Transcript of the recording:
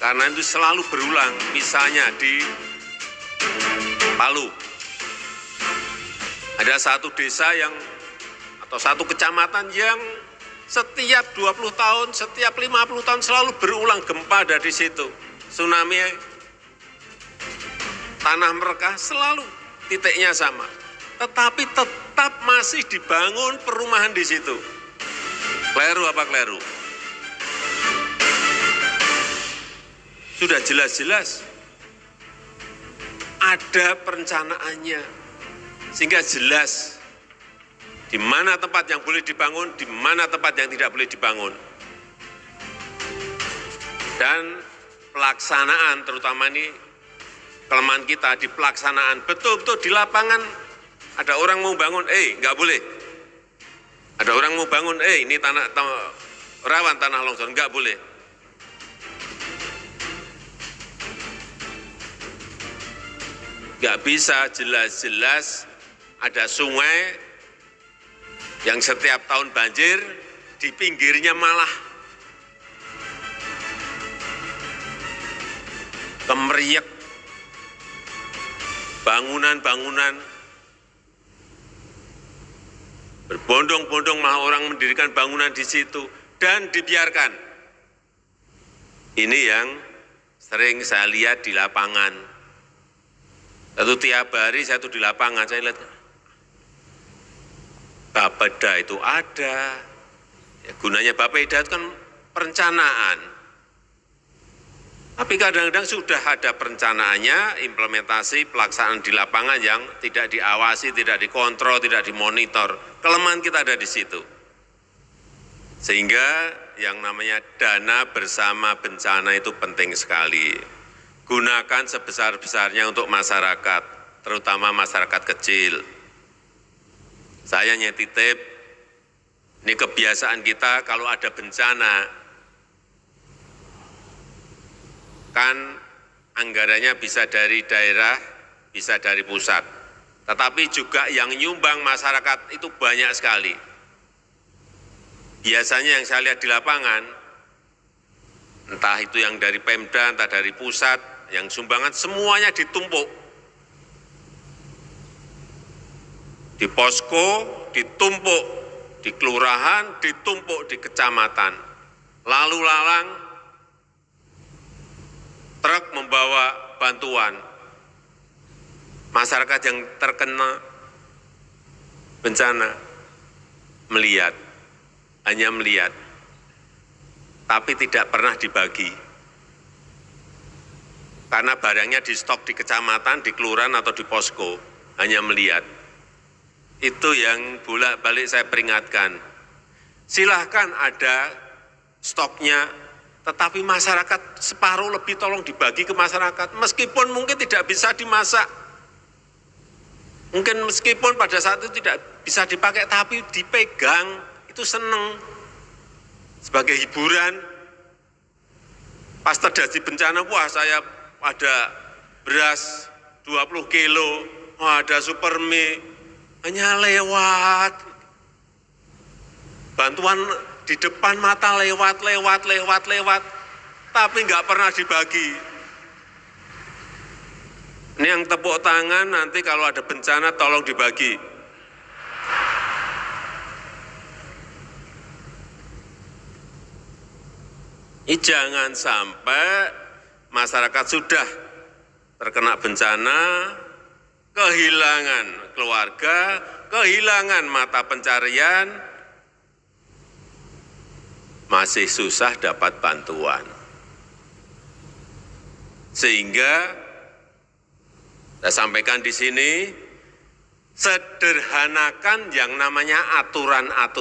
Karena itu selalu berulang, misalnya di Palu. Ada satu desa yang, atau satu kecamatan yang setiap 20 tahun, setiap 50 tahun selalu berulang gempa ada di situ. Tsunami tanah mereka selalu titiknya sama. Tetapi tetap masih dibangun perumahan di situ. Kleru apa kleru? Sudah jelas-jelas ada perencanaannya, sehingga jelas di mana tempat yang boleh dibangun, di mana tempat yang tidak boleh dibangun. Dan pelaksanaan terutama ini kelemahan kita di pelaksanaan betul-betul di lapangan ada orang mau bangun, eh nggak boleh. Ada orang mau bangun, eh ini tanah, tanah rawan tanah longsor, nggak boleh. Nggak bisa jelas-jelas ada sungai yang setiap tahun banjir, di pinggirnya malah kemeriak bangunan-bangunan berbondong-bondong malah orang mendirikan bangunan di situ dan dibiarkan. Ini yang sering saya lihat di lapangan. Satu tiap hari saya tuh di lapangan, saya lihat Bapeda itu ada. Ya, gunanya Bapeda itu kan perencanaan. Tapi kadang-kadang sudah ada perencanaannya, implementasi pelaksanaan di lapangan yang tidak diawasi, tidak dikontrol, tidak dimonitor. Kelemahan kita ada di situ. Sehingga yang namanya dana bersama bencana itu penting sekali gunakan sebesar-besarnya untuk masyarakat, terutama masyarakat kecil. Saya nyetitip, ini kebiasaan kita kalau ada bencana, kan anggarannya bisa dari daerah, bisa dari pusat. Tetapi juga yang nyumbang masyarakat itu banyak sekali. Biasanya yang saya lihat di lapangan, entah itu yang dari Pemda, entah dari pusat, yang sumbangan semuanya ditumpuk. Di posko ditumpuk, di kelurahan ditumpuk di kecamatan. Lalu lalang truk membawa bantuan. Masyarakat yang terkena bencana melihat, hanya melihat, tapi tidak pernah dibagi karena barangnya di stok di kecamatan, di kelurahan atau di posko, hanya melihat. Itu yang bolak-balik saya peringatkan. Silahkan ada stoknya, tetapi masyarakat separuh lebih tolong dibagi ke masyarakat, meskipun mungkin tidak bisa dimasak. Mungkin meskipun pada saat itu tidak bisa dipakai, tapi dipegang, itu seneng. Sebagai hiburan, pas terjadi bencana, wah saya ada beras 20 kilo, mau ada supermi, hanya lewat. Bantuan di depan mata lewat, lewat, lewat, lewat, tapi nggak pernah dibagi. Ini yang tepuk tangan nanti kalau ada bencana tolong dibagi. Ini jangan sampai masyarakat sudah terkena bencana, kehilangan keluarga, kehilangan mata pencarian, masih susah dapat bantuan. Sehingga saya sampaikan di sini, sederhanakan yang namanya aturan-aturan.